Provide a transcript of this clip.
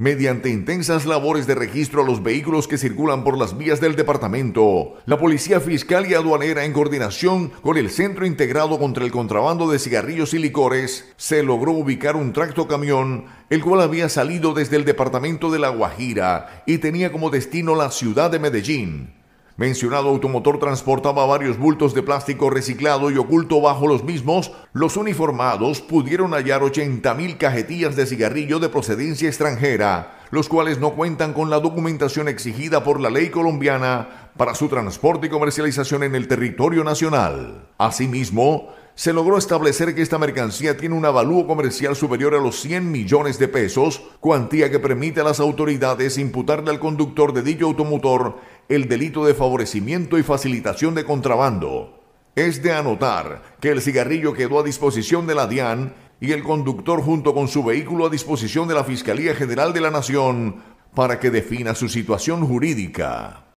Mediante intensas labores de registro a los vehículos que circulan por las vías del departamento, la Policía Fiscal y Aduanera, en coordinación con el Centro Integrado contra el Contrabando de Cigarrillos y Licores, se logró ubicar un tracto camión, el cual había salido desde el departamento de La Guajira y tenía como destino la ciudad de Medellín mencionado automotor transportaba varios bultos de plástico reciclado y oculto bajo los mismos, los uniformados pudieron hallar 80.000 cajetillas de cigarrillo de procedencia extranjera, los cuales no cuentan con la documentación exigida por la ley colombiana para su transporte y comercialización en el territorio nacional. Asimismo, se logró establecer que esta mercancía tiene un avalúo comercial superior a los 100 millones de pesos, cuantía que permite a las autoridades imputarle al conductor de dicho automotor el delito de favorecimiento y facilitación de contrabando. Es de anotar que el cigarrillo quedó a disposición de la DIAN y el conductor junto con su vehículo a disposición de la Fiscalía General de la Nación para que defina su situación jurídica.